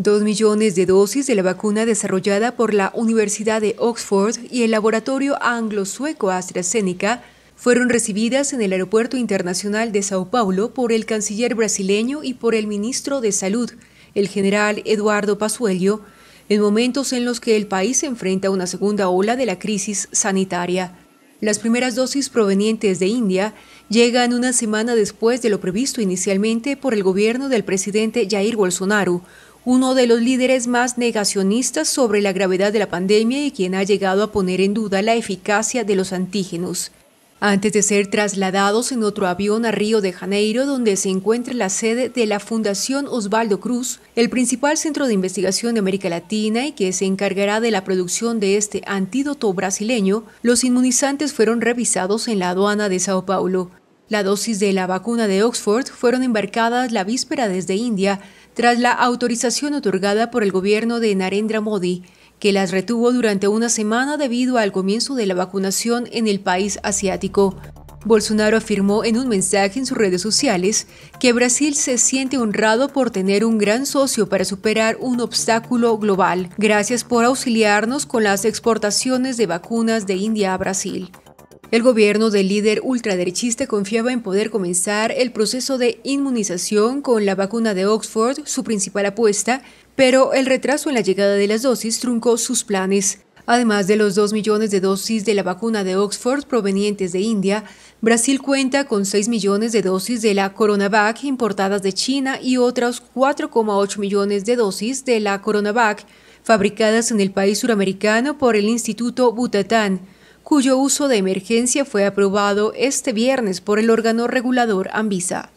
Dos millones de dosis de la vacuna desarrollada por la Universidad de Oxford y el laboratorio anglo-sueco AstraZeneca fueron recibidas en el Aeropuerto Internacional de Sao Paulo por el canciller brasileño y por el ministro de Salud, el general Eduardo Pazuello, en momentos en los que el país enfrenta a una segunda ola de la crisis sanitaria. Las primeras dosis provenientes de India llegan una semana después de lo previsto inicialmente por el gobierno del presidente Jair Bolsonaro, uno de los líderes más negacionistas sobre la gravedad de la pandemia y quien ha llegado a poner en duda la eficacia de los antígenos. Antes de ser trasladados en otro avión a Río de Janeiro, donde se encuentra la sede de la Fundación Osvaldo Cruz, el principal centro de investigación de América Latina y que se encargará de la producción de este antídoto brasileño, los inmunizantes fueron revisados en la aduana de Sao Paulo. La dosis de la vacuna de Oxford fueron embarcadas la víspera desde India tras la autorización otorgada por el gobierno de Narendra Modi, que las retuvo durante una semana debido al comienzo de la vacunación en el país asiático. Bolsonaro afirmó en un mensaje en sus redes sociales que Brasil se siente honrado por tener un gran socio para superar un obstáculo global. Gracias por auxiliarnos con las exportaciones de vacunas de India a Brasil. El gobierno del líder ultraderechista confiaba en poder comenzar el proceso de inmunización con la vacuna de Oxford, su principal apuesta, pero el retraso en la llegada de las dosis truncó sus planes. Además de los 2 millones de dosis de la vacuna de Oxford provenientes de India, Brasil cuenta con 6 millones de dosis de la Coronavac importadas de China y otras 4,8 millones de dosis de la Coronavac fabricadas en el país suramericano por el Instituto Butatán cuyo uso de emergencia fue aprobado este viernes por el órgano regulador ANVISA.